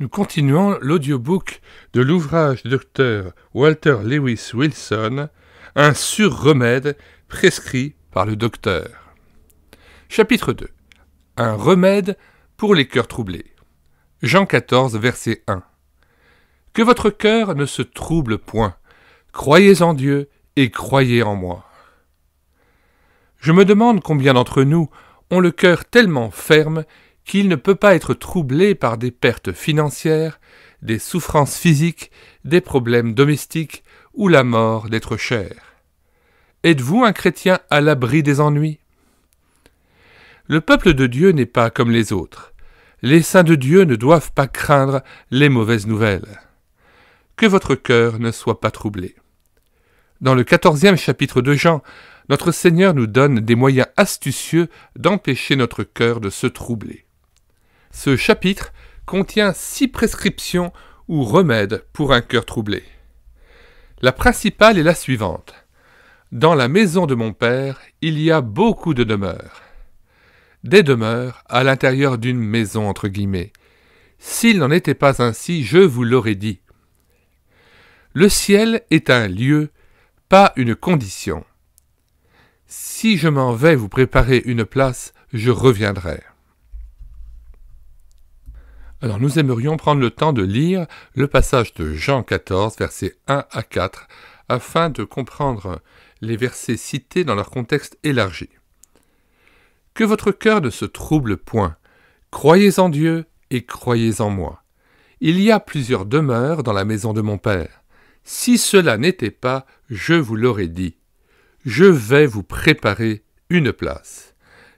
Nous continuons l'audiobook de l'ouvrage du docteur Walter Lewis Wilson, Un sur-remède prescrit par le docteur. Chapitre 2 Un remède pour les cœurs troublés. Jean 14, verset 1 Que votre cœur ne se trouble point. Croyez en Dieu et croyez en moi. Je me demande combien d'entre nous ont le cœur tellement ferme qu'il ne peut pas être troublé par des pertes financières, des souffrances physiques, des problèmes domestiques ou la mort d'être cher. Êtes-vous un chrétien à l'abri des ennuis Le peuple de Dieu n'est pas comme les autres. Les saints de Dieu ne doivent pas craindre les mauvaises nouvelles. Que votre cœur ne soit pas troublé. Dans le quatorzième chapitre de Jean, notre Seigneur nous donne des moyens astucieux d'empêcher notre cœur de se troubler. Ce chapitre contient six prescriptions ou remèdes pour un cœur troublé. La principale est la suivante. Dans la maison de mon Père, il y a beaucoup de demeures. Des demeures à l'intérieur d'une maison, entre guillemets. S'il n'en était pas ainsi, je vous l'aurais dit. Le ciel est un lieu, pas une condition. Si je m'en vais vous préparer une place, je reviendrai. Alors nous aimerions prendre le temps de lire le passage de Jean 14, versets 1 à 4, afin de comprendre les versets cités dans leur contexte élargi. Que votre cœur ne se trouble point. Croyez en Dieu et croyez en moi. Il y a plusieurs demeures dans la maison de mon Père. Si cela n'était pas, je vous l'aurais dit. Je vais vous préparer une place.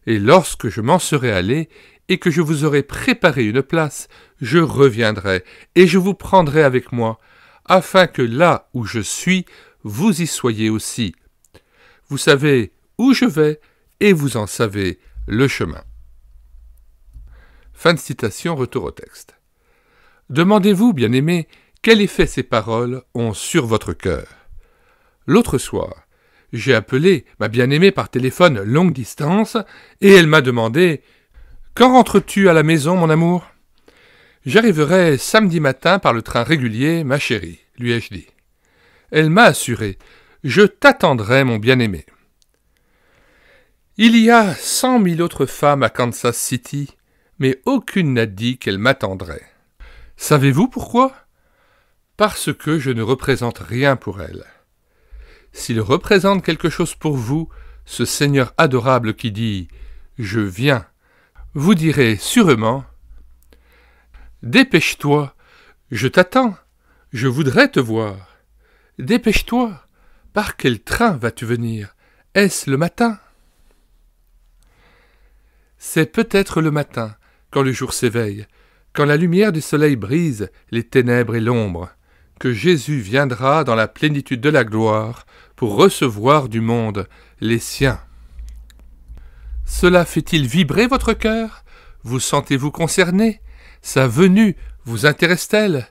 Et lorsque je m'en serai allé, et que je vous aurai préparé une place, je reviendrai, et je vous prendrai avec moi, afin que là où je suis, vous y soyez aussi. Vous savez où je vais, et vous en savez le chemin. Fin de citation, retour au texte. Demandez-vous, bien aimé quel effet ces paroles ont sur votre cœur. L'autre soir, j'ai appelé ma bien-aimée par téléphone longue distance, et elle m'a demandé quand rentres-tu à la maison, mon amour J'arriverai samedi matin par le train régulier, ma chérie, lui ai-je dit. Elle m'a assuré Je t'attendrai, mon bien-aimé. Il y a cent mille autres femmes à Kansas City, mais aucune n'a dit qu'elle m'attendrait. Savez-vous pourquoi Parce que je ne représente rien pour elle. S'il représente quelque chose pour vous, ce Seigneur adorable qui dit Je viens, vous direz sûrement Dépêche-toi, je t'attends, je voudrais te voir. Dépêche-toi, par quel train vas-tu venir Est-ce le matin C'est peut-être le matin, quand le jour s'éveille, quand la lumière du soleil brise les ténèbres et l'ombre, que Jésus viendra dans la plénitude de la gloire pour recevoir du monde les siens. Cela fait-il vibrer votre cœur Vous sentez-vous concerné Sa venue vous intéresse-t-elle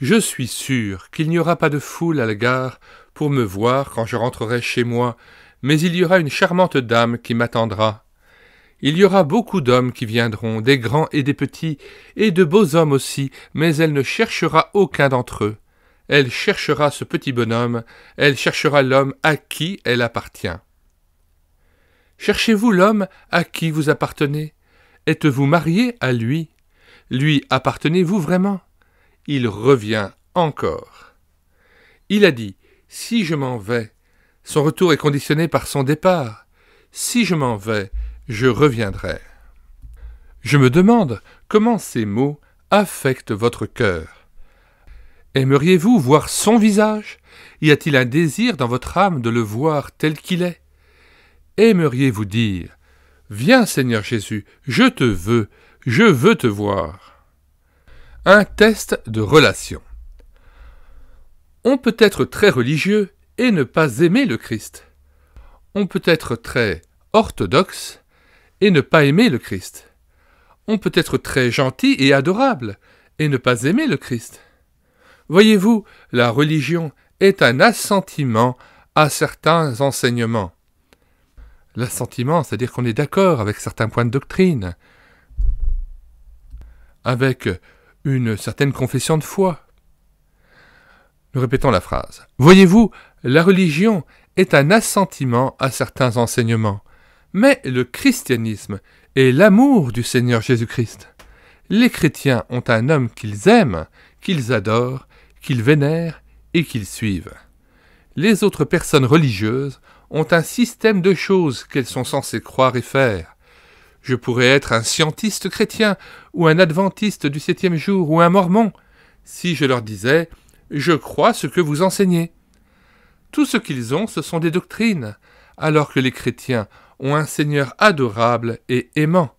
Je suis sûr qu'il n'y aura pas de foule à la gare pour me voir quand je rentrerai chez moi, mais il y aura une charmante dame qui m'attendra. Il y aura beaucoup d'hommes qui viendront, des grands et des petits, et de beaux hommes aussi, mais elle ne cherchera aucun d'entre eux. Elle cherchera ce petit bonhomme, elle cherchera l'homme à qui elle appartient. Cherchez-vous l'homme à qui vous appartenez Êtes-vous marié à lui Lui appartenez-vous vraiment Il revient encore. Il a dit Si je m'en vais, son retour est conditionné par son départ. Si je m'en vais, je reviendrai. Je me demande comment ces mots affectent votre cœur. Aimeriez-vous voir son visage Y a-t-il un désir dans votre âme de le voir tel qu'il est aimeriez vous dire Viens Seigneur Jésus, je te veux, je veux te voir. Un test de relation. On peut être très religieux et ne pas aimer le Christ. On peut être très orthodoxe et ne pas aimer le Christ. On peut être très gentil et adorable et ne pas aimer le Christ. Voyez-vous, la religion est un assentiment à certains enseignements l'assentiment, c'est-à-dire qu'on est, d'accord avec certains points de doctrine, avec une certaine confession de foi. Nous répétons la phrase. Voyez-vous, la religion est un assentiment à certains enseignements, mais le christianisme est l'amour du Seigneur Jésus-Christ. Les chrétiens ont un homme qu'ils aiment, qu'ils adorent, qu'ils vénèrent et qu'ils suivent. Les autres personnes religieuses ont un système de choses qu'elles sont censées croire et faire. Je pourrais être un scientiste chrétien, ou un adventiste du septième jour, ou un mormon, si je leur disais Je crois ce que vous enseignez. Tout ce qu'ils ont, ce sont des doctrines, alors que les chrétiens ont un Seigneur adorable et aimant,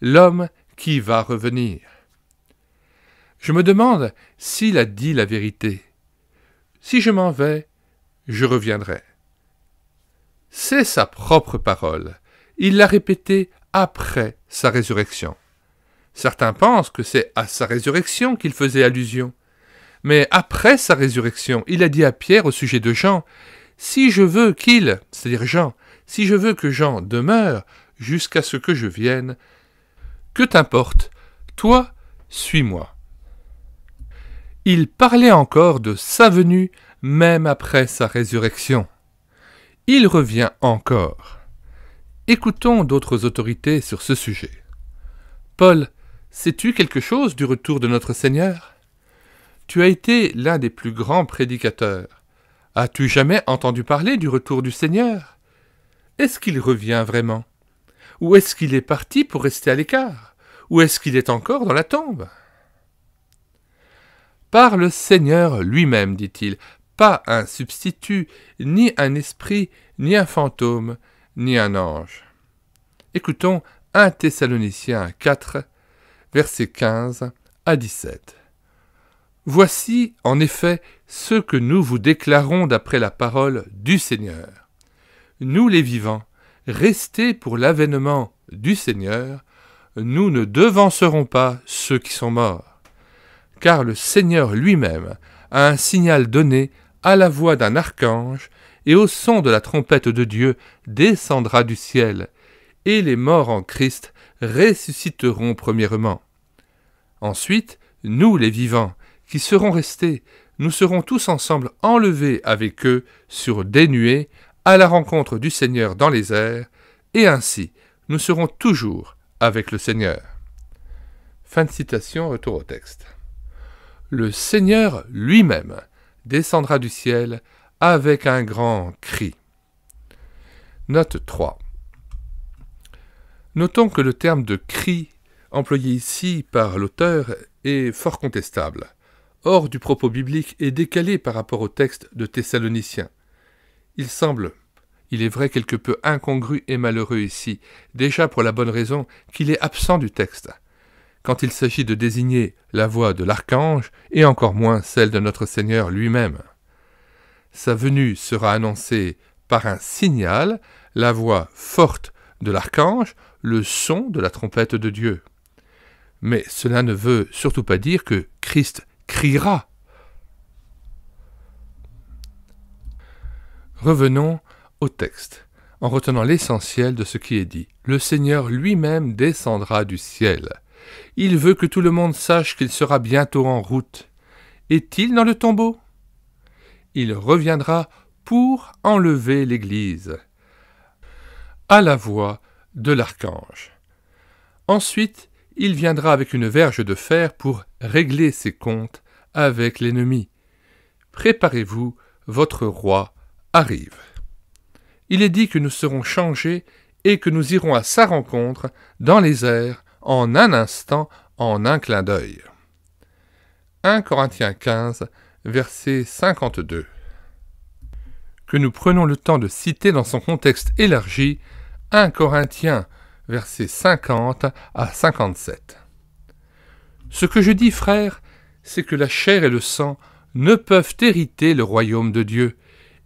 l'homme qui va revenir. Je me demande s'il a dit la vérité. Si je m'en vais, je reviendrai c'est sa propre parole. Il l'a répétée après sa résurrection. Certains pensent que c'est à sa résurrection qu'il faisait allusion. Mais après sa résurrection, il a dit à Pierre au sujet de Jean, Si je veux qu'il, c'est-à-dire Jean, si je veux que Jean demeure jusqu'à ce que je vienne, que t'importe, toi, suis-moi. Il parlait encore de sa venue même après sa résurrection. Il revient encore. Écoutons d'autres autorités sur ce sujet. Paul, sais-tu quelque chose du retour de notre Seigneur Tu as été l'un des plus grands prédicateurs. As-tu jamais entendu parler du retour du Seigneur Est-ce qu'il revient vraiment Ou est-ce qu'il est parti pour rester à l'écart Ou est-ce qu'il est encore dans la tombe Par le Seigneur lui-même, dit-il, pas un substitut, ni un esprit, ni un fantôme, ni un ange. Écoutons 1 Thessaloniciens 4, versets 15 à 17. Voici, en effet, ce que nous vous déclarons d'après la parole du Seigneur. Nous les vivants, restés pour l'avènement du Seigneur, nous ne devancerons pas ceux qui sont morts. Car le Seigneur lui-même a un signal donné à la voix d'un archange, et au son de la trompette de Dieu descendra du ciel, et les morts en Christ ressusciteront premièrement. Ensuite, nous les vivants, qui serons restés, nous serons tous ensemble enlevés avec eux sur des nuées à la rencontre du Seigneur dans les airs, et ainsi nous serons toujours avec le Seigneur. Fin de citation, retour au texte. Le Seigneur lui-même descendra du ciel avec un grand cri. Note 3. Notons que le terme de cri employé ici par l'auteur est fort contestable, hors du propos biblique et décalé par rapport au texte de Thessaloniciens. Il semble, il est vrai quelque peu incongru et malheureux ici, déjà pour la bonne raison qu'il est absent du texte quand il s'agit de désigner la voix de l'archange et encore moins celle de notre Seigneur lui-même. Sa venue sera annoncée par un signal, la voix forte de l'archange, le son de la trompette de Dieu. Mais cela ne veut surtout pas dire que Christ criera. Revenons au texte, en retenant l'essentiel de ce qui est dit. Le Seigneur lui-même descendra du ciel. Il veut que tout le monde sache qu'il sera bientôt en route. Est-il dans le tombeau Il reviendra pour enlever l'Église. À la voix de l'archange. Ensuite, il viendra avec une verge de fer pour régler ses comptes avec l'ennemi. Préparez-vous, votre roi arrive. Il est dit que nous serons changés et que nous irons à sa rencontre dans les airs en un instant, en un clin d'œil. 1 Corinthiens 15, verset 52. Que nous prenons le temps de citer dans son contexte élargi 1 Corinthiens, verset 50 à 57. Ce que je dis, frère, c'est que la chair et le sang ne peuvent hériter le royaume de Dieu,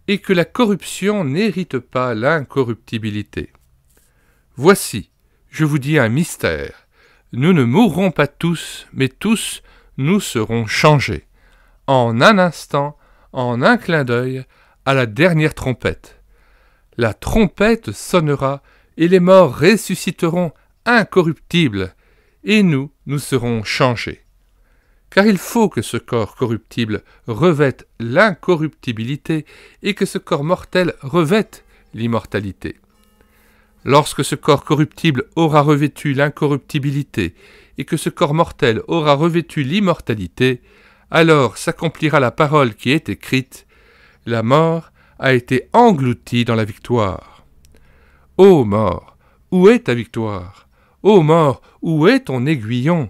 et que la corruption n'hérite pas l'incorruptibilité. Voici, je vous dis un mystère nous ne mourrons pas tous, mais tous nous serons changés, en un instant, en un clin d'œil, à la dernière trompette. La trompette sonnera, et les morts ressusciteront incorruptibles, et nous, nous serons changés. Car il faut que ce corps corruptible revête l'incorruptibilité, et que ce corps mortel revête l'immortalité. Lorsque ce corps corruptible aura revêtu l'incorruptibilité, et que ce corps mortel aura revêtu l'immortalité, alors s'accomplira la parole qui est écrite, la mort a été engloutie dans la victoire. Ô mort, où est ta victoire Ô mort, où est ton aiguillon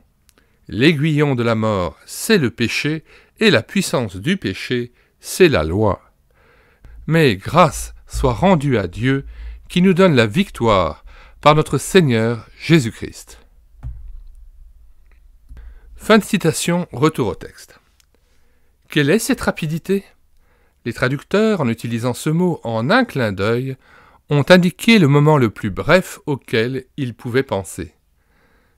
L'aiguillon de la mort, c'est le péché, et la puissance du péché, c'est la loi. Mais grâce soit rendue à Dieu, qui nous donne la victoire par notre Seigneur Jésus-Christ. Fin de citation, retour au texte. Quelle est cette rapidité Les traducteurs, en utilisant ce mot en un clin d'œil, ont indiqué le moment le plus bref auquel ils pouvaient penser.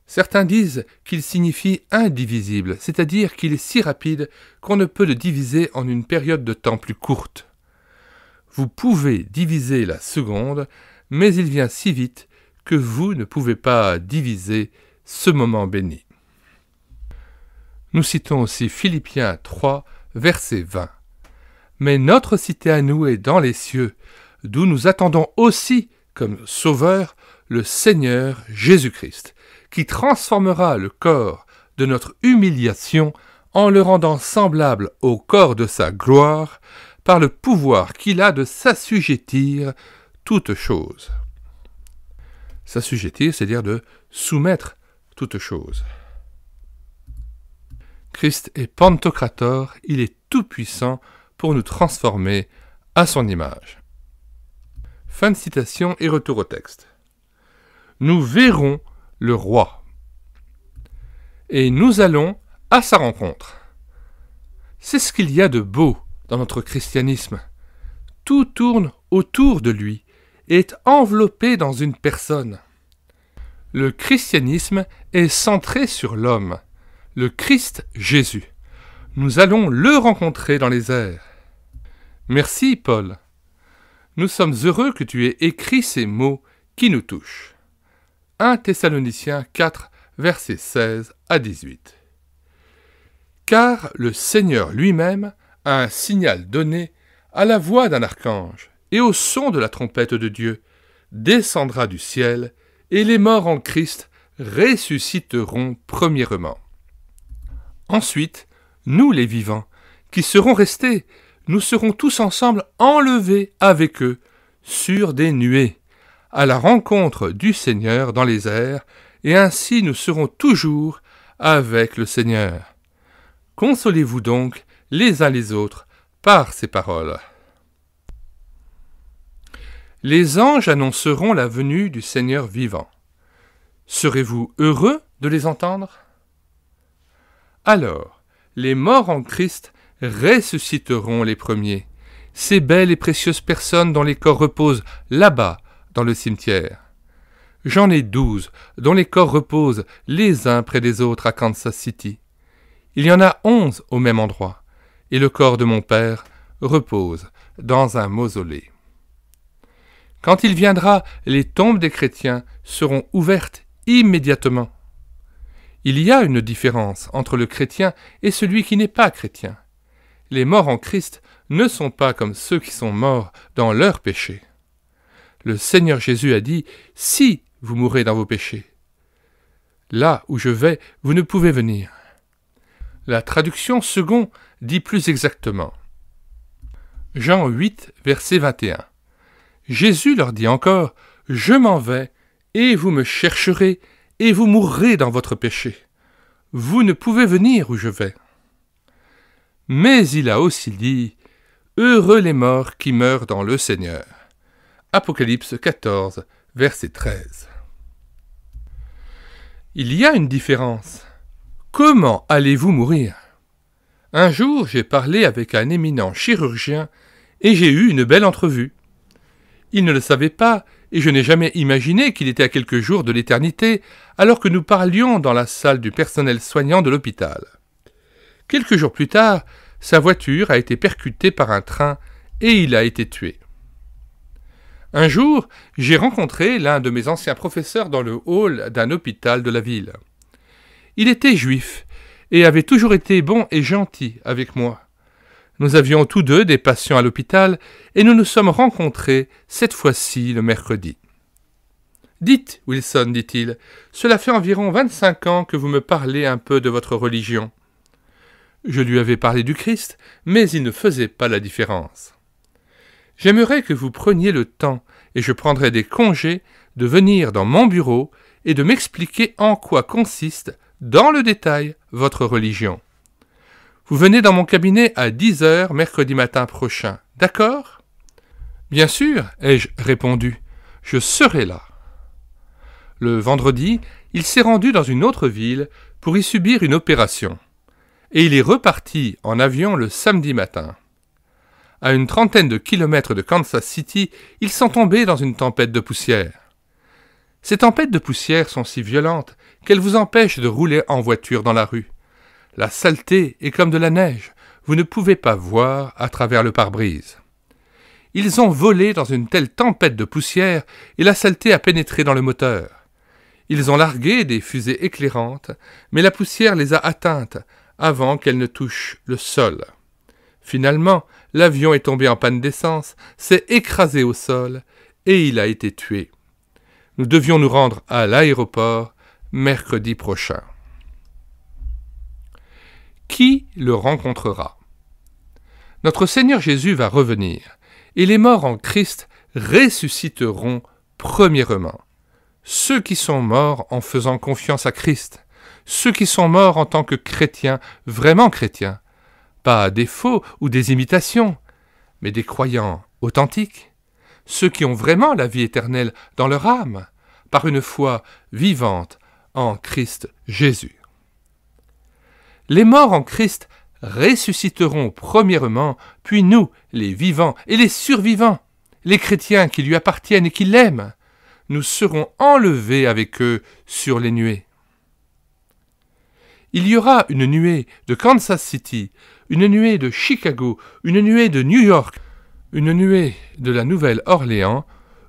Certains disent qu'il signifie indivisible, c'est-à-dire qu'il est si rapide qu'on ne peut le diviser en une période de temps plus courte. Vous pouvez diviser la seconde, mais il vient si vite que vous ne pouvez pas diviser ce moment béni. Nous citons aussi Philippiens 3, verset 20. Mais notre cité à nous est dans les cieux, d'où nous attendons aussi comme Sauveur le Seigneur Jésus-Christ, qui transformera le corps de notre humiliation en le rendant semblable au corps de sa gloire, par le pouvoir qu'il a de s'assujettir toute chose. S'assujettir, c'est-à-dire de soumettre toute chose. Christ est Pantocrator, il est tout-puissant pour nous transformer à son image. Fin de citation et retour au texte. Nous verrons le roi et nous allons à sa rencontre. C'est ce qu'il y a de beau dans notre christianisme. Tout tourne autour de lui et est enveloppé dans une personne. Le christianisme est centré sur l'homme, le Christ Jésus. Nous allons le rencontrer dans les airs. Merci, Paul. Nous sommes heureux que tu aies écrit ces mots qui nous touchent. 1 Thessaloniciens 4, versets 16 à 18. Car le Seigneur lui-même un signal donné à la voix d'un archange et au son de la trompette de Dieu, descendra du ciel, et les morts en Christ ressusciteront premièrement. Ensuite, nous les vivants, qui serons restés, nous serons tous ensemble enlevés avec eux sur des nuées, à la rencontre du Seigneur dans les airs, et ainsi nous serons toujours avec le Seigneur. Consolez-vous donc les uns les autres par ces paroles. Les anges annonceront la venue du Seigneur vivant. Serez-vous heureux de les entendre Alors, les morts en Christ ressusciteront les premiers, ces belles et précieuses personnes dont les corps reposent là-bas, dans le cimetière. J'en ai douze, dont les corps reposent les uns près des autres à Kansas City. Il y en a onze au même endroit et le corps de mon père repose dans un mausolée. Quand il viendra, les tombes des chrétiens seront ouvertes immédiatement. Il y a une différence entre le chrétien et celui qui n'est pas chrétien. Les morts en Christ ne sont pas comme ceux qui sont morts dans leurs péchés. Le Seigneur Jésus a dit, Si vous mourrez dans vos péchés, là où je vais, vous ne pouvez venir. La traduction second dit plus exactement. Jean 8, verset 21. Jésus leur dit encore, Je m'en vais, et vous me chercherez, et vous mourrez dans votre péché. Vous ne pouvez venir où je vais. Mais il a aussi dit, Heureux les morts qui meurent dans le Seigneur. Apocalypse 14, verset 13. Il y a une différence. Comment allez-vous mourir un jour, j'ai parlé avec un éminent chirurgien et j'ai eu une belle entrevue. Il ne le savait pas, et je n'ai jamais imaginé qu'il était à quelques jours de l'éternité, alors que nous parlions dans la salle du personnel soignant de l'hôpital. Quelques jours plus tard, sa voiture a été percutée par un train et il a été tué. Un jour, j'ai rencontré l'un de mes anciens professeurs dans le hall d'un hôpital de la ville. Il était juif et avait toujours été bon et gentil avec moi. Nous avions tous deux des patients à l'hôpital, et nous nous sommes rencontrés, cette fois-ci le mercredi. Dites, Wilson, dit-il, cela fait environ vingt-cinq ans que vous me parlez un peu de votre religion. Je lui avais parlé du Christ, mais il ne faisait pas la différence. J'aimerais que vous preniez le temps, et je prendrai des congés, de venir dans mon bureau et de m'expliquer en quoi consiste dans le détail votre religion. Vous venez dans mon cabinet à 10 heures mercredi matin prochain, d'accord Bien sûr, ai-je répondu, je serai là. Le vendredi, il s'est rendu dans une autre ville pour y subir une opération, et il est reparti en avion le samedi matin. À une trentaine de kilomètres de Kansas City, il s'est tombé dans une tempête de poussière. Ces tempêtes de poussière sont si violentes qu'elle vous empêche de rouler en voiture dans la rue. La saleté est comme de la neige, vous ne pouvez pas voir à travers le pare-brise. Ils ont volé dans une telle tempête de poussière et la saleté a pénétré dans le moteur. Ils ont largué des fusées éclairantes, mais la poussière les a atteintes avant qu'elles ne touchent le sol. Finalement, l'avion est tombé en panne d'essence, s'est écrasé au sol et il a été tué. Nous devions nous rendre à l'aéroport mercredi prochain. Qui le rencontrera Notre Seigneur Jésus va revenir, et les morts en Christ ressusciteront premièrement. Ceux qui sont morts en faisant confiance à Christ, ceux qui sont morts en tant que chrétiens, vraiment chrétiens, pas des faux ou des imitations, mais des croyants authentiques, ceux qui ont vraiment la vie éternelle dans leur âme, par une foi vivante, en Christ Jésus. Les morts en Christ ressusciteront premièrement, puis nous, les vivants et les survivants, les chrétiens qui lui appartiennent et qui l'aiment, nous serons enlevés avec eux sur les nuées. Il y aura une nuée de Kansas City, une nuée de Chicago, une nuée de New York, une nuée de la Nouvelle-Orléans,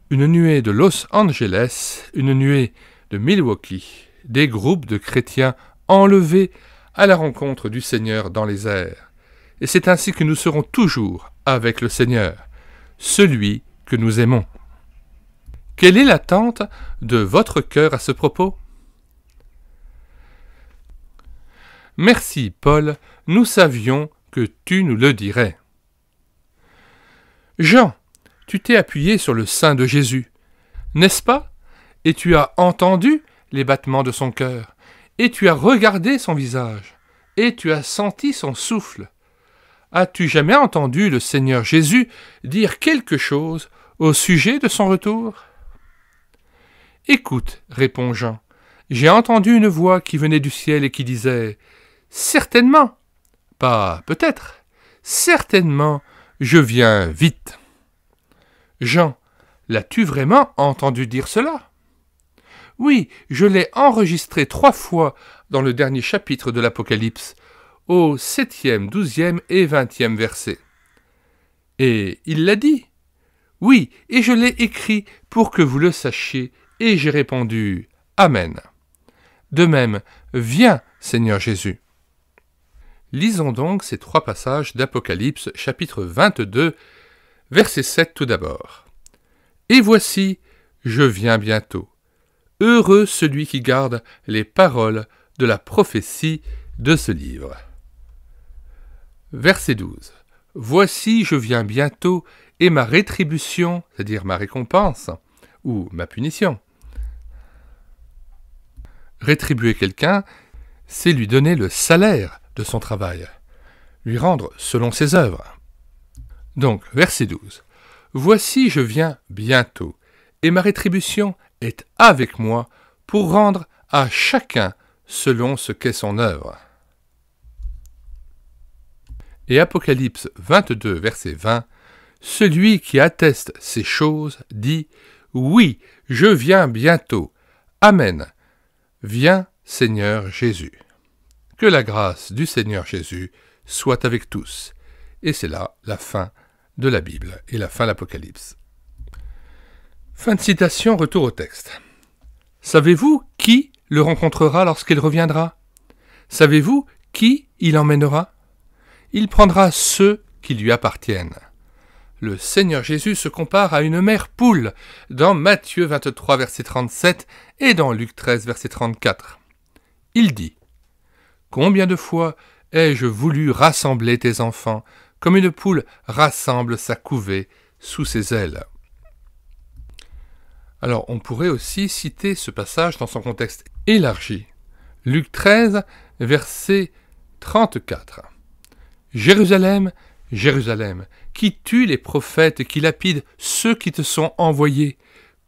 une nuée de Los Angeles, une nuée de Milwaukee, des groupes de chrétiens enlevés à la rencontre du Seigneur dans les airs. Et c'est ainsi que nous serons toujours avec le Seigneur, celui que nous aimons. Quelle est l'attente de votre cœur à ce propos Merci Paul, nous savions que tu nous le dirais. Jean, tu t'es appuyé sur le sein de Jésus, n'est-ce pas Et tu as entendu les battements de son cœur, et tu as regardé son visage, et tu as senti son souffle. As-tu jamais entendu le Seigneur Jésus dire quelque chose au sujet de son retour Écoute, répond Jean, j'ai entendu une voix qui venait du ciel et qui disait Certainement, pas peut-être, certainement, je viens vite. Jean, l'as-tu vraiment entendu dire cela oui, je l'ai enregistré trois fois dans le dernier chapitre de l'Apocalypse, au septième, douzième et vingtième verset. Et il l'a dit. Oui, et je l'ai écrit pour que vous le sachiez, et j'ai répondu Amen. De même, viens, Seigneur Jésus. Lisons donc ces trois passages d'Apocalypse chapitre 22, verset 7 tout d'abord. Et voici, je viens bientôt. Heureux celui qui garde les paroles de la prophétie de ce livre. Verset 12. Voici, je viens bientôt, et ma rétribution, c'est-à-dire ma récompense, ou ma punition. Rétribuer quelqu'un, c'est lui donner le salaire de son travail, lui rendre selon ses œuvres. Donc, verset 12. Voici, je viens bientôt, et ma rétribution est avec moi pour rendre à chacun selon ce qu'est son œuvre. Et Apocalypse 22, verset 20, Celui qui atteste ces choses dit, Oui, je viens bientôt. Amen. Viens, Seigneur Jésus. Que la grâce du Seigneur Jésus soit avec tous. Et c'est là la fin de la Bible et la fin de l'Apocalypse. Fin de citation, retour au texte. Savez-vous qui le rencontrera lorsqu'il reviendra Savez-vous qui il emmènera Il prendra ceux qui lui appartiennent. Le Seigneur Jésus se compare à une mère poule dans Matthieu 23 verset 37 et dans Luc 13 verset 34. Il dit Combien de fois ai-je voulu rassembler tes enfants comme une poule rassemble sa couvée sous ses ailes alors on pourrait aussi citer ce passage dans son contexte élargi. Luc 13, verset 34. Jérusalem, Jérusalem, qui tue les prophètes et qui lapide ceux qui te sont envoyés.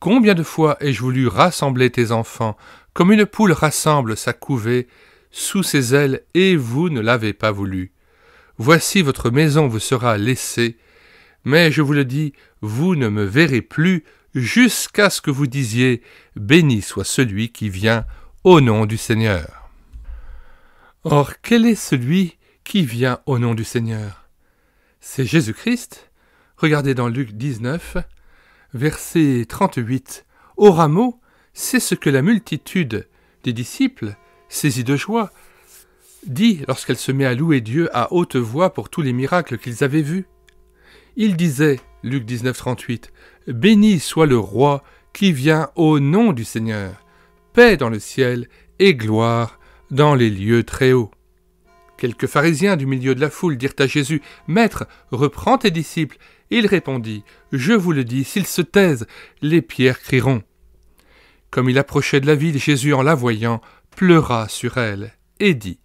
Combien de fois ai-je voulu rassembler tes enfants, comme une poule rassemble sa couvée sous ses ailes, et vous ne l'avez pas voulu. Voici votre maison vous sera laissée, mais je vous le dis, vous ne me verrez plus jusqu'à ce que vous disiez Béni soit celui qui vient au nom du Seigneur. Or, quel est celui qui vient au nom du Seigneur C'est Jésus-Christ. Regardez dans Luc 19, verset 38. Au rameau, c'est ce que la multitude des disciples, saisie de joie, dit lorsqu'elle se met à louer Dieu à haute voix pour tous les miracles qu'ils avaient vus. Ils disaient Luc 19, 38. Béni soit le roi qui vient au nom du Seigneur. Paix dans le ciel et gloire dans les lieux très hauts. Quelques pharisiens du milieu de la foule dirent à Jésus Maître, reprends tes disciples. Il répondit Je vous le dis, s'ils se taisent, les pierres crieront. Comme il approchait de la ville, Jésus, en la voyant, pleura sur elle et dit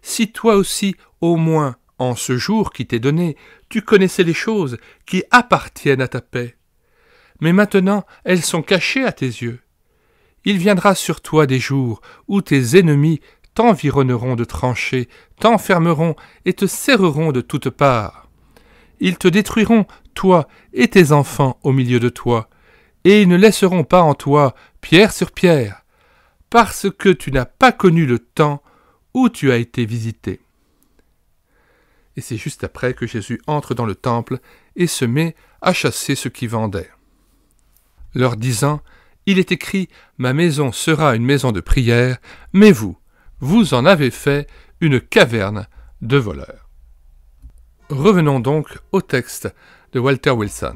Si toi aussi, au moins, en ce jour qui t'est donné, tu connaissais les choses qui appartiennent à ta paix. Mais maintenant elles sont cachées à tes yeux. Il viendra sur toi des jours où tes ennemis t'environneront de tranchées, t'enfermeront et te serreront de toutes parts. Ils te détruiront, toi et tes enfants au milieu de toi, et ils ne laisseront pas en toi pierre sur pierre, parce que tu n'as pas connu le temps où tu as été visité et c'est juste après que Jésus entre dans le temple et se met à chasser ceux qui vendaient. Leur disant Il est écrit Ma maison sera une maison de prière, mais vous, vous en avez fait une caverne de voleurs. Revenons donc au texte de Walter Wilson.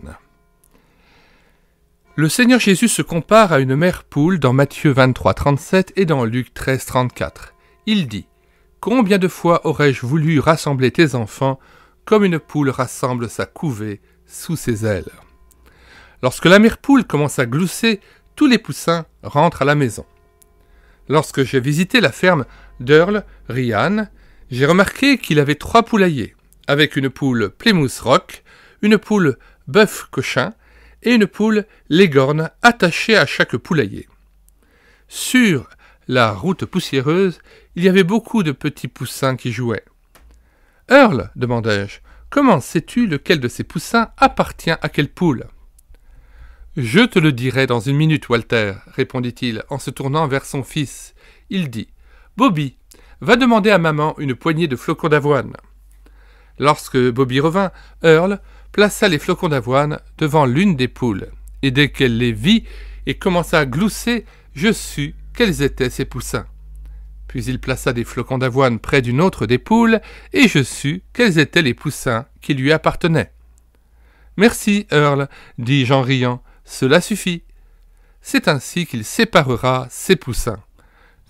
Le Seigneur Jésus se compare à une mère poule dans Matthieu 23, 37 et dans Luc 13, 34. Il dit Combien de fois aurais-je voulu rassembler tes enfants comme une poule rassemble sa couvée sous ses ailes Lorsque la mère poule commence à glousser, tous les poussins rentrent à la maison. Lorsque j'ai visité la ferme d'Earl Ryan, j'ai remarqué qu'il avait trois poulaillers, avec une poule Plymouth Rock, une poule bœuf cochin et une poule légorne attachée à chaque poulailler. Sur la route poussiéreuse, il y avait beaucoup de petits poussins qui jouaient. Earl, demandai-je, comment sais-tu lequel de ces poussins appartient à quelle poule Je te le dirai dans une minute, Walter, répondit-il en se tournant vers son fils. Il dit Bobby, va demander à maman une poignée de flocons d'avoine. Lorsque Bobby revint, Earl plaça les flocons d'avoine devant l'une des poules, et dès qu'elle les vit et commença à glousser, je sus quels étaient ces poussins. Puis il plaça des flocons d'avoine près d'une autre des poules, et je sus quels étaient les poussins qui lui appartenaient. Merci, Earl, dis-je en riant, cela suffit. C'est ainsi qu'il séparera ses poussins.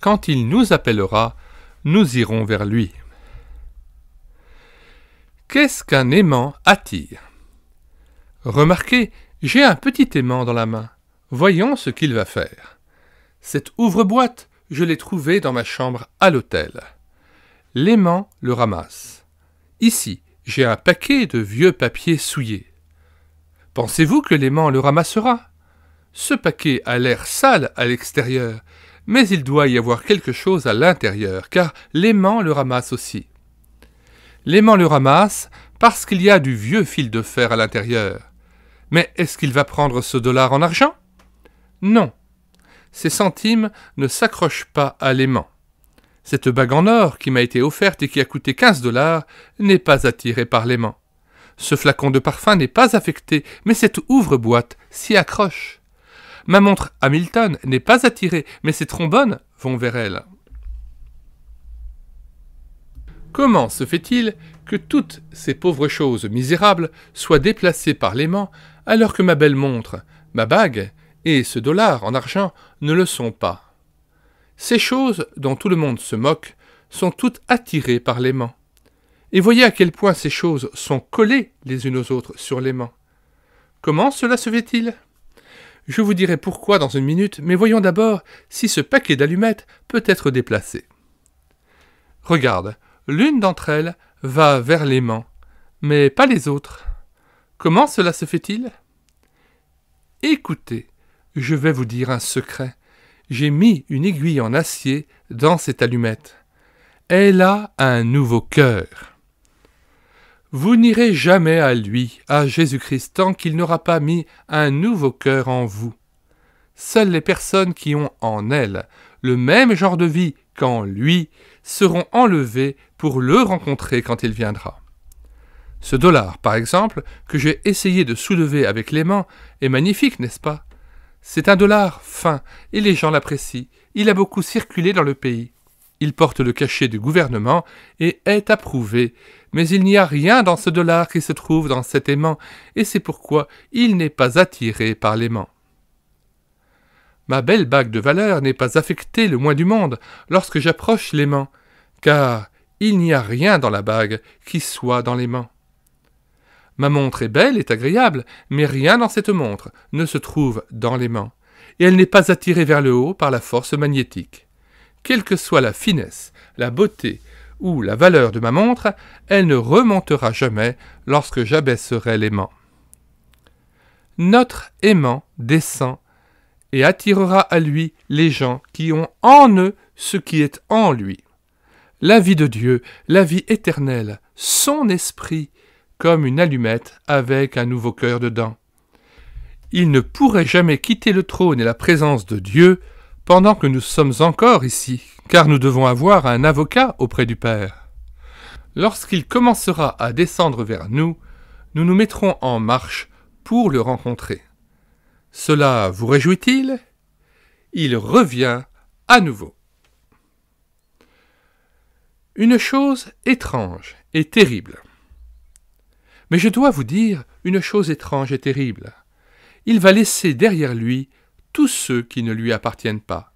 Quand il nous appellera, nous irons vers lui. Qu'est-ce qu'un aimant attire Remarquez, j'ai un petit aimant dans la main. Voyons ce qu'il va faire. Cette ouvre-boîte je l'ai trouvé dans ma chambre à l'hôtel. L'aimant le ramasse. Ici, j'ai un paquet de vieux papiers souillés. Pensez-vous que l'aimant le ramassera Ce paquet a l'air sale à l'extérieur, mais il doit y avoir quelque chose à l'intérieur, car l'aimant le ramasse aussi. L'aimant le ramasse parce qu'il y a du vieux fil de fer à l'intérieur. Mais est-ce qu'il va prendre ce dollar en argent Non, ces centimes ne s'accrochent pas à l'aimant. Cette bague en or qui m'a été offerte et qui a coûté 15 dollars n'est pas attirée par l'aimant. Ce flacon de parfum n'est pas affecté, mais cette ouvre-boîte s'y accroche. Ma montre Hamilton n'est pas attirée, mais ses trombones vont vers elle. Comment se fait-il que toutes ces pauvres choses misérables soient déplacées par l'aimant alors que ma belle montre, ma bague, et ce dollar en argent ne le sont pas. Ces choses dont tout le monde se moque sont toutes attirées par l'aimant. Et voyez à quel point ces choses sont collées les unes aux autres sur l'aimant. Comment cela se fait-il Je vous dirai pourquoi dans une minute, mais voyons d'abord si ce paquet d'allumettes peut être déplacé. Regarde, l'une d'entre elles va vers l'aimant, mais pas les autres. Comment cela se fait-il Écoutez, je vais vous dire un secret. J'ai mis une aiguille en acier dans cette allumette. Elle a un nouveau cœur. Vous n'irez jamais à lui, à Jésus-Christ, tant qu'il n'aura pas mis un nouveau cœur en vous. Seules les personnes qui ont en elles le même genre de vie qu'en lui seront enlevées pour le rencontrer quand il viendra. Ce dollar, par exemple, que j'ai essayé de soulever avec les mains est magnifique, n'est-ce pas c'est un dollar fin, et les gens l'apprécient. Il a beaucoup circulé dans le pays. Il porte le cachet du gouvernement et est approuvé. Mais il n'y a rien dans ce dollar qui se trouve dans cet aimant, et c'est pourquoi il n'est pas attiré par l'aimant. Ma belle bague de valeur n'est pas affectée le moins du monde lorsque j'approche l'aimant, car il n'y a rien dans la bague qui soit dans l'aimant. Ma montre est belle, et agréable, mais rien dans cette montre ne se trouve dans l'aimant, et elle n'est pas attirée vers le haut par la force magnétique. Quelle que soit la finesse, la beauté ou la valeur de ma montre, elle ne remontera jamais lorsque j'abaisserai l'aimant. Notre aimant descend et attirera à lui les gens qui ont en eux ce qui est en lui. La vie de Dieu, la vie éternelle, son esprit, comme une allumette avec un nouveau cœur dedans. Il ne pourrait jamais quitter le trône et la présence de Dieu pendant que nous sommes encore ici, car nous devons avoir un avocat auprès du Père. Lorsqu'il commencera à descendre vers nous, nous nous mettrons en marche pour le rencontrer. Cela vous réjouit-il Il revient à nouveau. Une chose étrange et terrible. Mais je dois vous dire une chose étrange et terrible. Il va laisser derrière lui tous ceux qui ne lui appartiennent pas.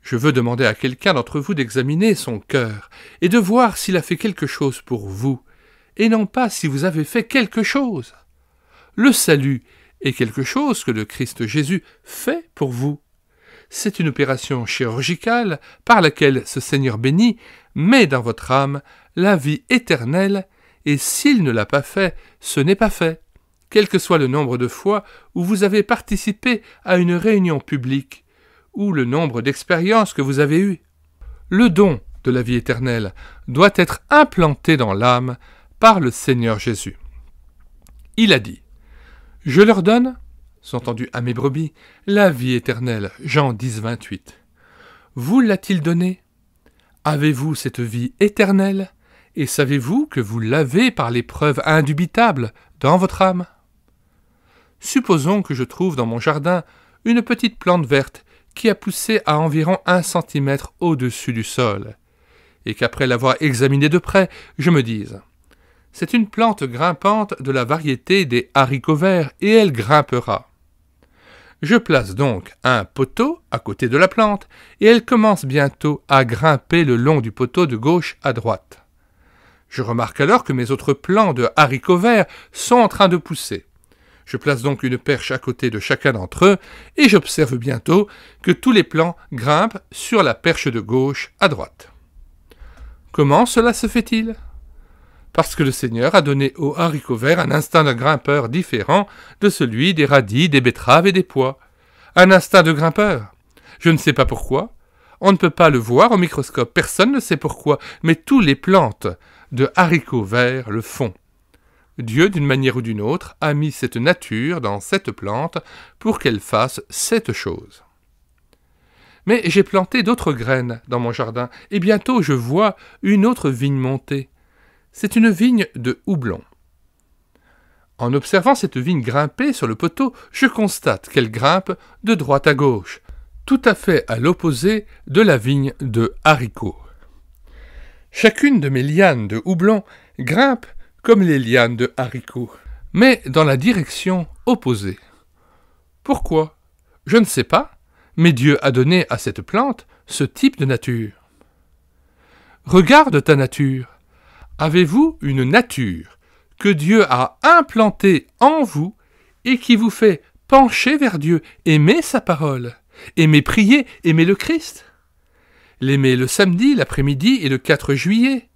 Je veux demander à quelqu'un d'entre vous d'examiner son cœur et de voir s'il a fait quelque chose pour vous, et non pas si vous avez fait quelque chose. Le salut est quelque chose que le Christ Jésus fait pour vous. C'est une opération chirurgicale par laquelle ce Seigneur béni met dans votre âme la vie éternelle et s'il ne l'a pas fait, ce n'est pas fait, quel que soit le nombre de fois où vous avez participé à une réunion publique, ou le nombre d'expériences que vous avez eues. Le don de la vie éternelle doit être implanté dans l'âme par le Seigneur Jésus. Il a dit Je leur donne, s'entendu à mes brebis, la vie éternelle. Jean 10, 28. Vous l'a-t-il donné Avez-vous cette vie éternelle et savez-vous que vous l'avez par l'épreuve indubitable dans votre âme Supposons que je trouve dans mon jardin une petite plante verte qui a poussé à environ un centimètre au-dessus du sol, et qu'après l'avoir examinée de près, je me dise C'est une plante grimpante de la variété des haricots verts et elle grimpera. Je place donc un poteau à côté de la plante et elle commence bientôt à grimper le long du poteau de gauche à droite. Je remarque alors que mes autres plants de haricots verts sont en train de pousser. Je place donc une perche à côté de chacun d'entre eux et j'observe bientôt que tous les plants grimpent sur la perche de gauche à droite. Comment cela se fait-il Parce que le Seigneur a donné aux haricots verts un instinct de grimpeur différent de celui des radis, des betteraves et des pois. Un instinct de grimpeur Je ne sais pas pourquoi. On ne peut pas le voir au microscope, personne ne sait pourquoi, mais tous les plantes de haricots vers le fond. Dieu, d'une manière ou d'une autre, a mis cette nature dans cette plante pour qu'elle fasse cette chose. Mais j'ai planté d'autres graines dans mon jardin, et bientôt je vois une autre vigne monter. C'est une vigne de houblon. En observant cette vigne grimper sur le poteau, je constate qu'elle grimpe de droite à gauche, tout à fait à l'opposé de la vigne de haricots. Chacune de mes lianes de houblon grimpe comme les lianes de haricots, mais dans la direction opposée. Pourquoi Je ne sais pas, mais Dieu a donné à cette plante ce type de nature. Regarde ta nature. Avez-vous une nature que Dieu a implantée en vous et qui vous fait pencher vers Dieu, aimer sa parole, aimer prier, aimer le Christ l'aimer le samedi, l'après-midi et le 4 juillet,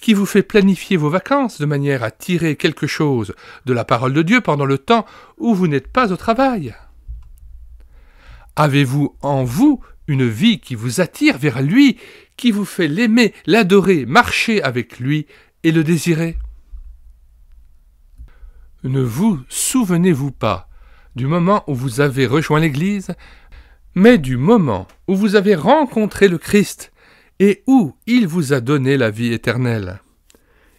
qui vous fait planifier vos vacances de manière à tirer quelque chose de la parole de Dieu pendant le temps où vous n'êtes pas au travail. Avez-vous en vous une vie qui vous attire vers lui, qui vous fait l'aimer, l'adorer, marcher avec lui et le désirer Ne vous souvenez-vous pas du moment où vous avez rejoint l'Église mais du moment où vous avez rencontré le Christ et où il vous a donné la vie éternelle,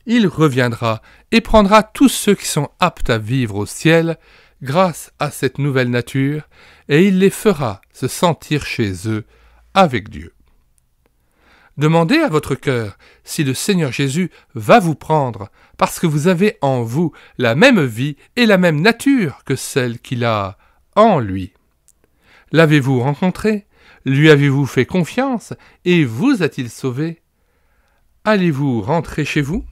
il reviendra et prendra tous ceux qui sont aptes à vivre au ciel grâce à cette nouvelle nature, et il les fera se sentir chez eux avec Dieu. Demandez à votre cœur si le Seigneur Jésus va vous prendre, parce que vous avez en vous la même vie et la même nature que celle qu'il a en lui. L'avez-vous rencontré Lui avez-vous fait confiance Et vous a-t-il sauvé Allez-vous rentrer chez vous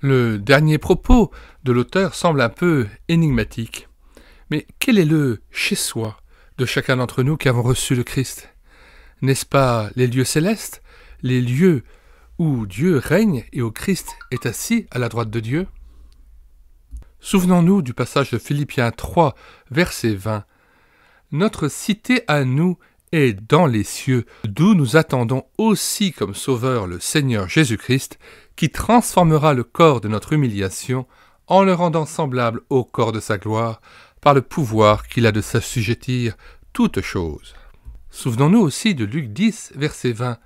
Le dernier propos de l'auteur semble un peu énigmatique. Mais quel est le chez soi de chacun d'entre nous qui avons reçu le Christ N'est-ce pas les lieux célestes, les lieux où Dieu règne et où Christ est assis à la droite de Dieu Souvenons-nous du passage de Philippiens 3, verset 20, notre cité à nous est dans les cieux, d'où nous attendons aussi comme Sauveur le Seigneur Jésus-Christ, qui transformera le corps de notre humiliation en le rendant semblable au corps de sa gloire, par le pouvoir qu'il a de s'assujettir toutes choses. Souvenons-nous aussi de Luc 10, verset 20.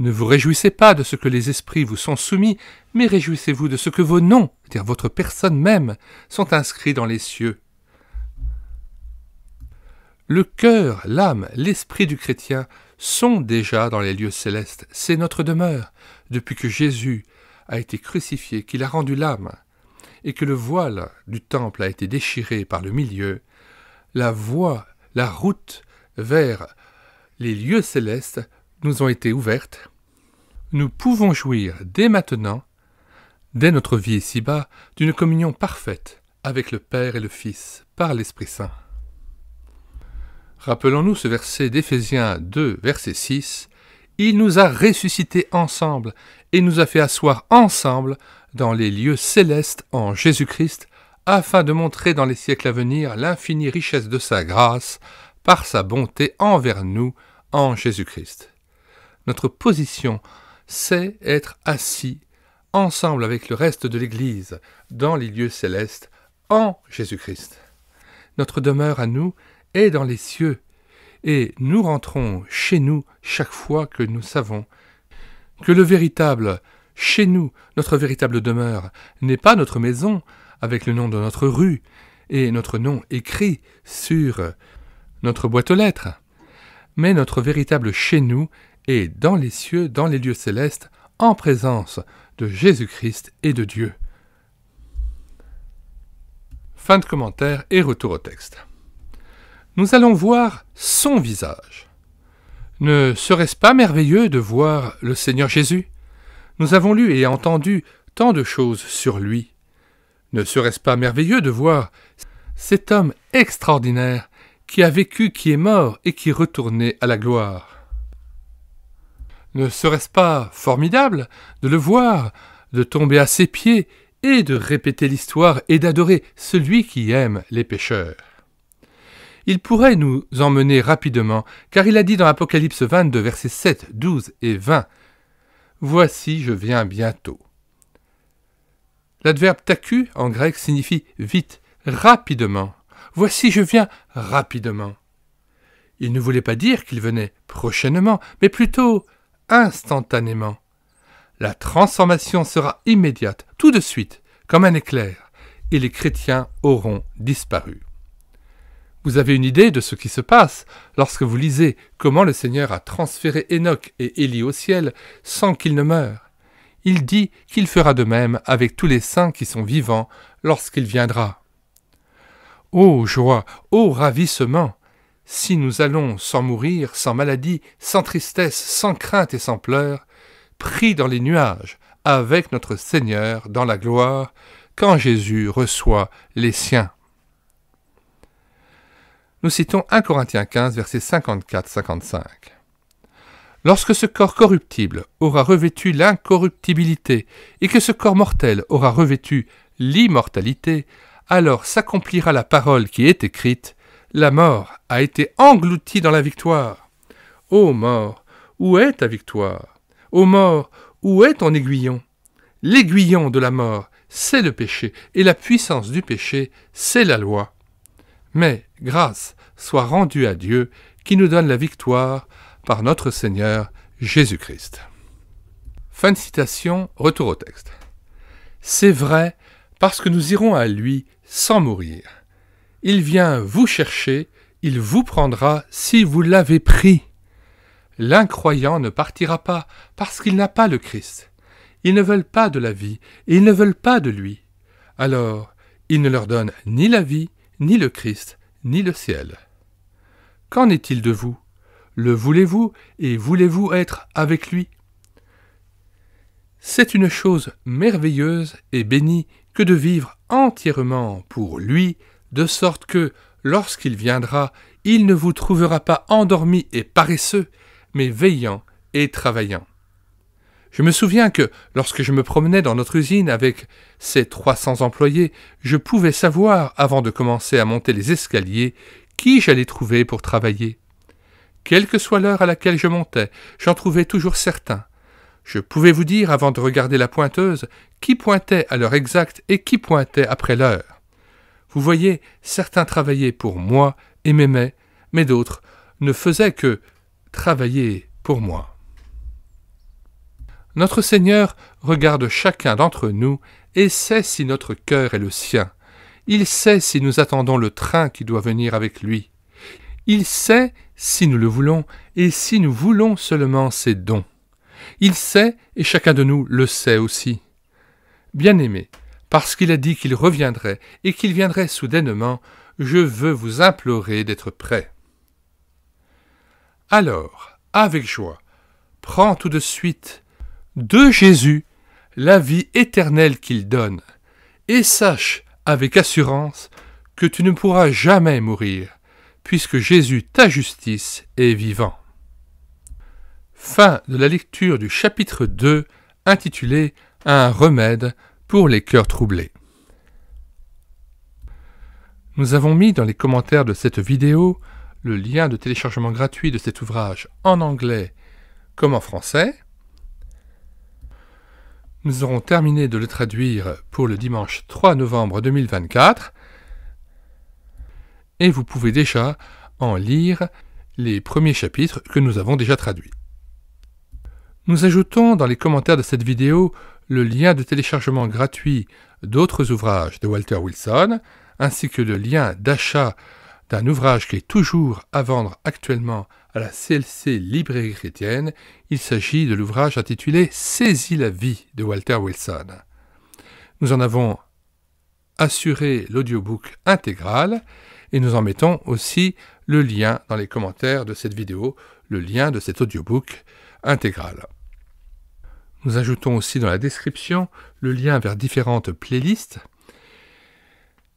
Ne vous réjouissez pas de ce que les esprits vous sont soumis, mais réjouissez-vous de ce que vos noms, c'est-à-dire votre personne même, sont inscrits dans les cieux. Le cœur, l'âme, l'esprit du chrétien sont déjà dans les lieux célestes, c'est notre demeure, depuis que Jésus a été crucifié, qu'il a rendu l'âme, et que le voile du temple a été déchiré par le milieu, la voie, la route vers les lieux célestes nous ont été ouvertes. Nous pouvons jouir dès maintenant, dès notre vie ici-bas, d'une communion parfaite avec le Père et le Fils par l'Esprit Saint. Rappelons-nous ce verset d'Éphésiens 2, verset 6. Il nous a ressuscités ensemble et nous a fait asseoir ensemble dans les lieux célestes en Jésus-Christ, afin de montrer dans les siècles à venir l'infinie richesse de sa grâce par sa bonté envers nous en Jésus-Christ. Notre position, c'est être assis ensemble avec le reste de l'Église dans les lieux célestes en Jésus-Christ. Notre demeure à nous, est dans les cieux, et nous rentrons chez nous chaque fois que nous savons que le véritable, chez nous, notre véritable demeure, n'est pas notre maison, avec le nom de notre rue, et notre nom écrit sur notre boîte aux lettres, mais notre véritable chez nous est dans les cieux, dans les lieux célestes, en présence de Jésus-Christ et de Dieu. Fin de commentaire et retour au texte nous allons voir son visage. Ne serait-ce pas merveilleux de voir le Seigneur Jésus Nous avons lu et entendu tant de choses sur lui. Ne serait-ce pas merveilleux de voir cet homme extraordinaire qui a vécu, qui est mort et qui retournait à la gloire Ne serait-ce pas formidable de le voir, de tomber à ses pieds et de répéter l'histoire et d'adorer celui qui aime les pécheurs il pourrait nous emmener rapidement, car il a dit dans l'Apocalypse 22, versets 7, 12 et 20, Voici, je viens bientôt. L'adverbe taku en grec signifie vite, rapidement. Voici, je viens rapidement. Il ne voulait pas dire qu'il venait prochainement, mais plutôt instantanément. La transformation sera immédiate, tout de suite, comme un éclair, et les chrétiens auront disparu. Vous avez une idée de ce qui se passe lorsque vous lisez comment le Seigneur a transféré Enoch et Élie au ciel sans qu'ils ne meurent. Il dit qu'il fera de même avec tous les saints qui sont vivants lorsqu'il viendra. Ô joie, ô ravissement Si nous allons sans mourir, sans maladie, sans tristesse, sans crainte et sans pleurs, pris dans les nuages, avec notre Seigneur dans la gloire, quand Jésus reçoit les siens nous citons 1 Corinthiens 15, versets 54-55. Lorsque ce corps corruptible aura revêtu l'incorruptibilité et que ce corps mortel aura revêtu l'immortalité, alors s'accomplira la parole qui est écrite La mort a été engloutie dans la victoire. Ô mort, où est ta victoire Ô mort, où est ton aiguillon L'aiguillon de la mort, c'est le péché, et la puissance du péché, c'est la loi. Mais grâce soit rendue à Dieu qui nous donne la victoire par notre Seigneur Jésus-Christ. Fin de citation, retour au texte. C'est vrai parce que nous irons à lui sans mourir. Il vient vous chercher, il vous prendra si vous l'avez pris. L'incroyant ne partira pas parce qu'il n'a pas le Christ. Ils ne veulent pas de la vie et ils ne veulent pas de lui. Alors, il ne leur donne ni la vie ni le Christ, ni le ciel. Qu'en est-il de vous Le voulez-vous et voulez-vous être avec lui C'est une chose merveilleuse et bénie que de vivre entièrement pour lui, de sorte que, lorsqu'il viendra, il ne vous trouvera pas endormi et paresseux, mais veillant et travaillant. Je me souviens que, lorsque je me promenais dans notre usine avec ses 300 employés, je pouvais savoir, avant de commencer à monter les escaliers, qui j'allais trouver pour travailler. Quelle que soit l'heure à laquelle je montais, j'en trouvais toujours certains. Je pouvais vous dire, avant de regarder la pointeuse, qui pointait à l'heure exacte et qui pointait après l'heure. Vous voyez, certains travaillaient pour moi et m'aimaient, mais d'autres ne faisaient que travailler pour moi. Notre Seigneur regarde chacun d'entre nous et sait si notre cœur est le sien. Il sait si nous attendons le train qui doit venir avec lui. Il sait si nous le voulons et si nous voulons seulement ses dons. Il sait, et chacun de nous le sait aussi. bien aimé parce qu'il a dit qu'il reviendrait et qu'il viendrait soudainement, je veux vous implorer d'être prêt. Alors, avec joie, prends tout de suite de Jésus la vie éternelle qu'il donne, et sache avec assurance que tu ne pourras jamais mourir, puisque Jésus ta justice est vivant. Fin de la lecture du chapitre 2 intitulé Un remède pour les cœurs troublés. Nous avons mis dans les commentaires de cette vidéo le lien de téléchargement gratuit de cet ouvrage en anglais comme en français, nous aurons terminé de le traduire pour le dimanche 3 novembre 2024 et vous pouvez déjà en lire les premiers chapitres que nous avons déjà traduits. Nous ajoutons dans les commentaires de cette vidéo le lien de téléchargement gratuit d'autres ouvrages de Walter Wilson, ainsi que le lien d'achat d'un ouvrage qui est toujours à vendre actuellement à la CLC Librairie chrétienne, il s'agit de l'ouvrage intitulé Saisis la vie de Walter Wilson. Nous en avons assuré l'audiobook intégral et nous en mettons aussi le lien dans les commentaires de cette vidéo, le lien de cet audiobook intégral. Nous ajoutons aussi dans la description le lien vers différentes playlists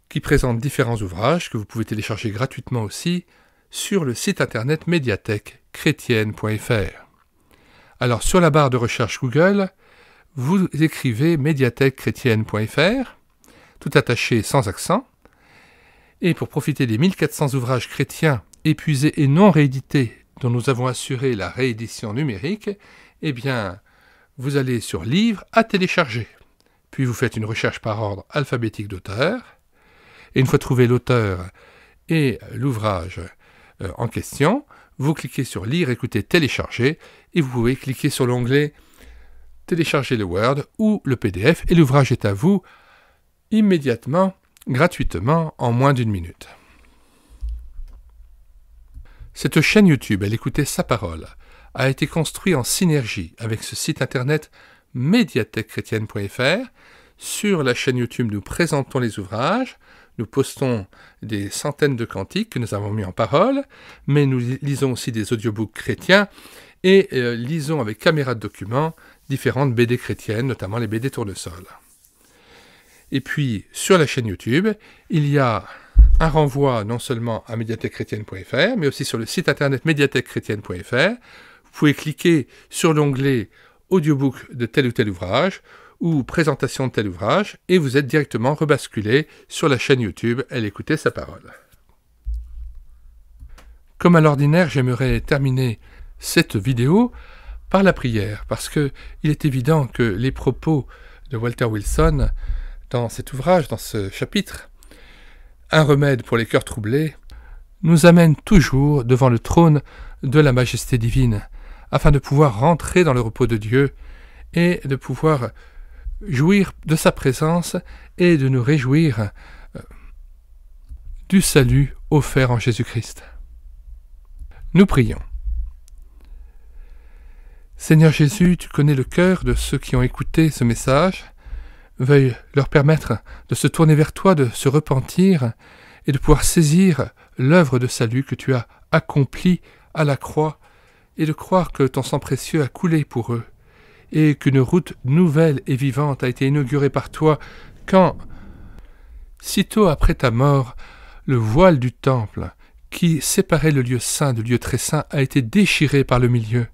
qui présente différents ouvrages que vous pouvez télécharger gratuitement aussi sur le site internet médiathèquechrétienne.fr. Alors sur la barre de recherche Google, vous écrivez médiathèquechrétienne.fr, tout attaché sans accent, et pour profiter des 1400 ouvrages chrétiens épuisés et non réédités dont nous avons assuré la réédition numérique, eh bien, vous allez sur Livres à télécharger. Puis vous faites une recherche par ordre alphabétique d'auteur, et une fois trouvé l'auteur et l'ouvrage euh, en question, vous cliquez sur Lire, écouter, télécharger et vous pouvez cliquer sur l'onglet Télécharger le Word ou le PDF et l'ouvrage est à vous immédiatement, gratuitement, en moins d'une minute. Cette chaîne YouTube, elle écoutait sa parole, a été construite en synergie avec ce site internet médiathèquechrétienne.fr. Sur la chaîne YouTube, nous présentons les ouvrages, nous postons des centaines de cantiques que nous avons mis en parole, mais nous lisons aussi des audiobooks chrétiens et euh, lisons avec caméra de documents différentes BD chrétiennes, notamment les BD sol. Et puis, sur la chaîne YouTube, il y a un renvoi non seulement à médiathèquechrétienne.fr, mais aussi sur le site internet médiathèquechrétienne.fr. Vous pouvez cliquer sur l'onglet audiobook de tel ou tel ouvrage ou présentation de tel ouvrage, et vous êtes directement rebasculé sur la chaîne YouTube Elle écoutait sa parole. Comme à l'ordinaire, j'aimerais terminer cette vidéo par la prière, parce que il est évident que les propos de Walter Wilson dans cet ouvrage, dans ce chapitre, Un remède pour les cœurs troublés, nous amènent toujours devant le trône de la majesté divine, afin de pouvoir rentrer dans le repos de Dieu et de pouvoir jouir de sa présence et de nous réjouir euh, du salut offert en Jésus-Christ. Nous prions. Seigneur Jésus, tu connais le cœur de ceux qui ont écouté ce message. Veuille leur permettre de se tourner vers toi, de se repentir et de pouvoir saisir l'œuvre de salut que tu as accomplie à la croix et de croire que ton sang précieux a coulé pour eux et qu'une route nouvelle et vivante a été inaugurée par toi, quand, sitôt après ta mort, le voile du temple, qui séparait le lieu saint du lieu très saint, a été déchiré par le milieu.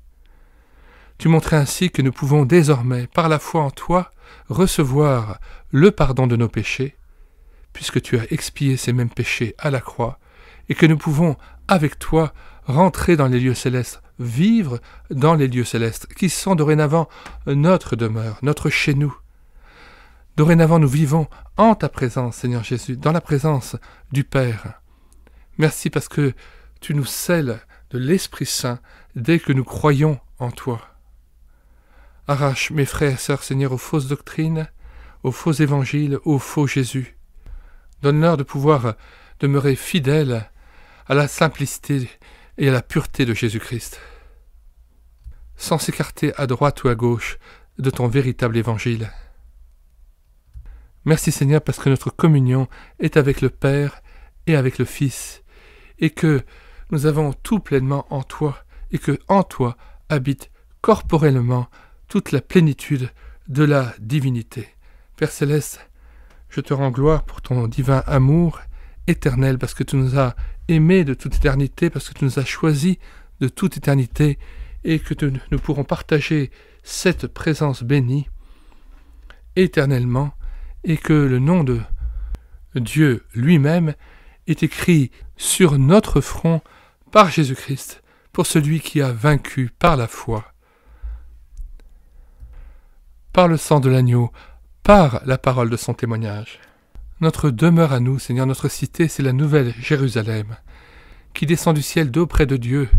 Tu montrais ainsi que nous pouvons désormais, par la foi en toi, recevoir le pardon de nos péchés, puisque tu as expié ces mêmes péchés à la croix, et que nous pouvons, avec toi, rentrer dans les lieux célestes vivre dans les lieux célestes, qui sont dorénavant notre demeure, notre chez nous. Dorénavant, nous vivons en ta présence, Seigneur Jésus, dans la présence du Père. Merci parce que tu nous scelles de l'Esprit Saint dès que nous croyons en toi. Arrache mes frères et sœurs, Seigneur, aux fausses doctrines, aux faux évangiles, aux faux Jésus. Donne-leur de pouvoir demeurer fidèles à la simplicité et à la pureté de Jésus-Christ, sans s'écarter à droite ou à gauche de ton véritable évangile. Merci Seigneur parce que notre communion est avec le Père et avec le Fils, et que nous avons tout pleinement en toi, et que en toi habite corporellement toute la plénitude de la divinité. Père céleste, je te rends gloire pour ton divin amour éternel, parce que tu nous as aimés de toute éternité, parce que tu nous as choisis de toute éternité, et que nous pourrons partager cette présence bénie éternellement, et que le nom de Dieu lui-même est écrit sur notre front par Jésus-Christ, pour celui qui a vaincu par la foi, par le sang de l'agneau, par la parole de son témoignage. Notre demeure à nous, Seigneur, notre cité, c'est la nouvelle Jérusalem, qui descend du ciel d'auprès de Dieu.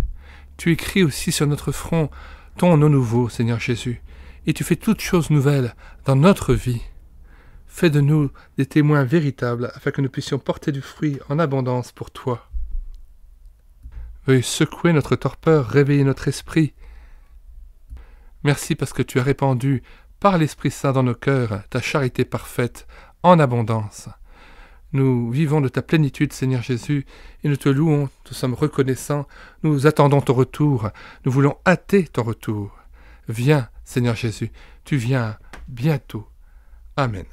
Tu écris aussi sur notre front ton nom nouveau, Seigneur Jésus, et tu fais toutes choses nouvelles dans notre vie. Fais de nous des témoins véritables, afin que nous puissions porter du fruit en abondance pour toi. Veuille secouer notre torpeur, réveiller notre esprit. Merci parce que tu as répandu par l'Esprit Saint dans nos cœurs ta charité parfaite en abondance. Nous vivons de ta plénitude, Seigneur Jésus, et nous te louons, nous sommes reconnaissants, nous attendons ton retour, nous voulons hâter ton retour. Viens, Seigneur Jésus, tu viens bientôt. Amen.